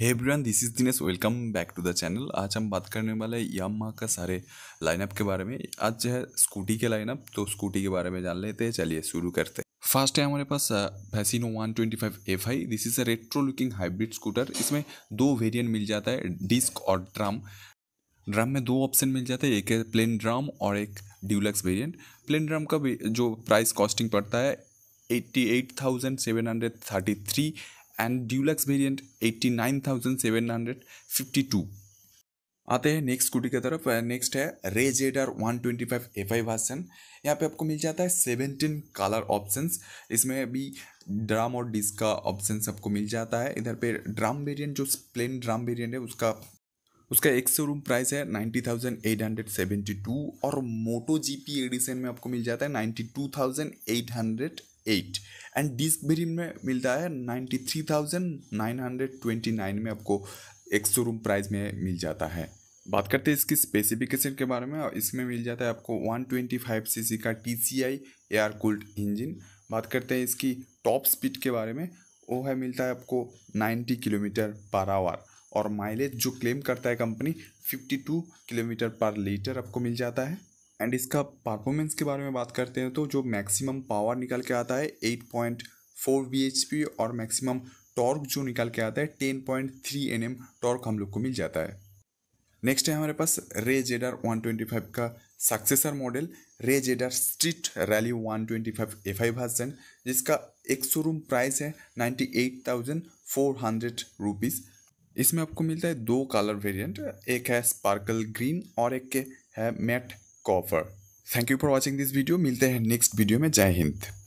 hey everyone this is Dinesh welcome back to the channel आज हम बात करने वाले हैं यामा का सारे लाइनअप के बारे में आज जो है स्कूटी के लाइनअप तो स्कूटी के बारे में जान लेते हैं चलिए शुरू करते हैं फर्स्ट है हमारे पास Fascino 125 F I this is a retro looking hybrid scooter इसमें दो वेरिएंट मिल जाता है डिस्क और ड्रम ड्रम में दो ऑप्शन मिल जाते हैं एक है प्लेन ड्रम और एक ड्यूलक्स वेरियंट प्लेन ड्रम का जो प्राइस कॉस्टिंग पड़ता है eighty eight thousand seven hundred thirty three and deluxe variant 89,752 आते हैं नेक्स्ट स्कूटी की तरफ नेक्स्ट है Ray ZR one twenty five F I version यहाँ पे आपको मिल जाता है सेवनटीन कलर ऑप्शंस इसमें भी ड्राम और डिस्क का ऑप्शन आपको मिल जाता है इधर पे ड्राम वेरिएंट जो प्लेन ड्राम वेरिएंट है उसका उसका एक शोरूम प्राइस है ninety thousand eight hundred seventy two और मोटो जी पी एडिसन में आपको मिल जाता है ninety two thousand eight hundred eight and disc variant में मिलता है ninety three thousand nine hundred twenty nine में आपको एक शोरूम प्राइस में मिल जाता है बात करते हैं इसकी स्पेसिफिकेशन के बारे में और इसमें मिल जाता है आपको one twenty five C C का T C I air cooled engine बात करते हैं इसकी टॉप स्पीड के बारे में वो है मिलता है आपको नाइन्टी किलोमीटर पर आवर और माइलेज जो क्लेम करता है company fifty two kilometre per litre आपको मिल जाता है एंड इसका परफॉर्मेंस के बारे में बात करते हैं तो जो मैक्सिमम पावर निकल के आता है eight point four B H P और मैक्सिमम टॉर्क जो निकल के आता है ten point three N M torque हम लोग को मिल जाता है नेक्स्ट है हमारे पास Ray ZR one twenty five का successor model Ray ZR street rally one twenty five F I हजन जिसका एक शोरूम प्राइस है ninety eight thousand four hundred rupees इसमें आपको मिलता है दो कलर वेरिएंट एक है स्पार्कल ग्रीन और एक है matte copper thank you for watching this video मिलते हैं नेक्स्ट वीडियो में जय हिंद